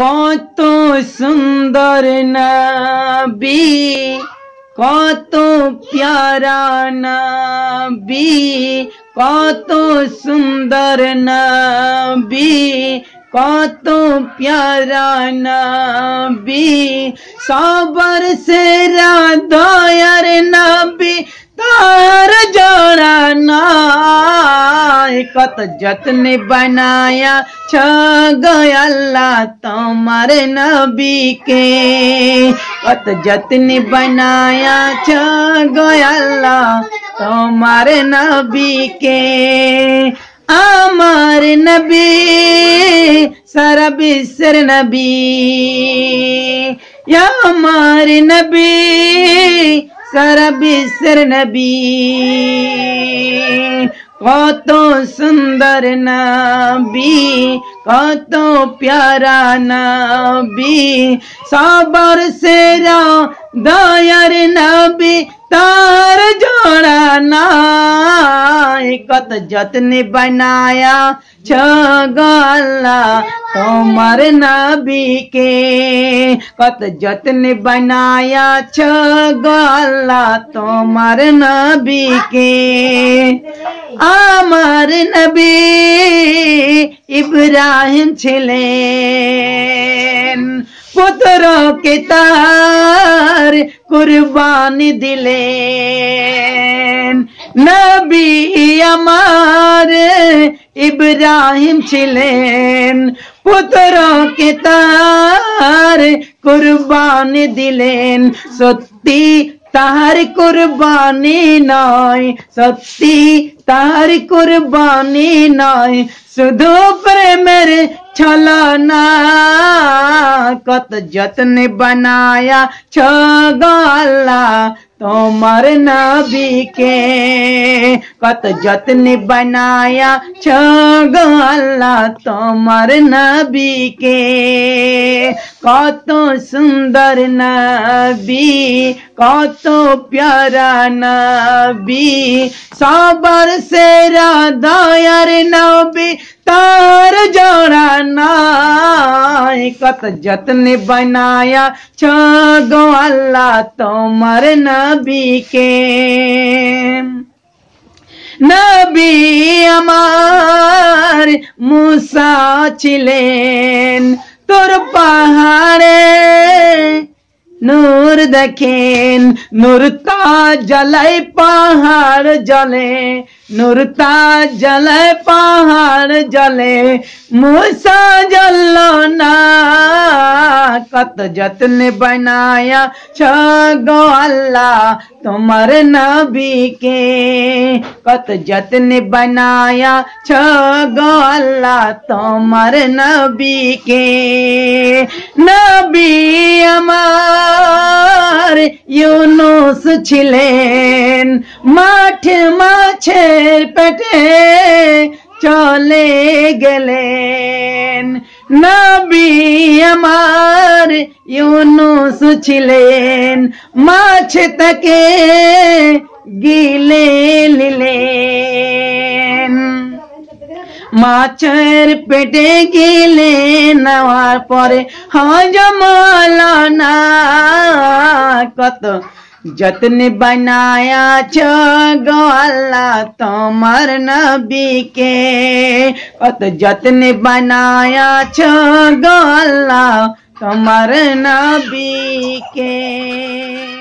কত সুন্দর নবী কত প্যারা নবী কত সুন্দর নবী কত প্যারা নবী সাবর সে রাধায়ার নবী साथ जतन बनाया छ गया अल्लाह तुम्हारे नबी के अत जतन बनाया छ गया अल्लाह तुम्हारे नबी के आमार नबी सारा बिसर नबी या मार नबी सारा बिसर नबी कतो सुंदर नबी कतो प्यारा नबी साबर सेरा दयर नबी तार जोड़ा ना कत जतन बनाया छगला तोमर नबी के कत जतन बनाया छगला तोमर नबी के नबी ইব্রাহিম ছিলেন পুত্রকে তার কুরবানি দিলেন নবী আমার ইব্রাহিম ছিলেন পুত্রকে তার কুরবানি দিলেন সত্যি তাহার কোরবানি নয় সত্যি তাহার কোরবানি নয় শুধু প্রেমের ছলনা কত যত্নে বানায়া ছগলা तोमर नबी के कत जतन बनाया छग अल्लाह तोमर नबी के कतो सुंदर नबी कतो प्यारा नबी साबर से रा यार नबी तार जोड़ा नाई कत जतन बनाया छो अल्लाह तो मर नबी के नबी अमार मूसा छिलेन तुर पहाड़े नूर देखे नूरता जले पहाड़ जले नूरता जले पहाड़ जले मूसा जलना कत जतन बनाया छ अल्लाह तुमर नबी के कत जतन बनाया छ अल्लाह तुमर नबी के नबी अमार यूनुस छिलेन माठ माछे पेटे চলে গেলেন নবী আমার ইউনুস ছিলেন মাছ তাকে গিলে নিলেন মাছের পেটে গিলে নেওয়ার পরে হজমালা না কত जतन बनाया छो अल्लाह तोमर नबी के अत जतन बनाया छो अल्लाह तोमर नबी के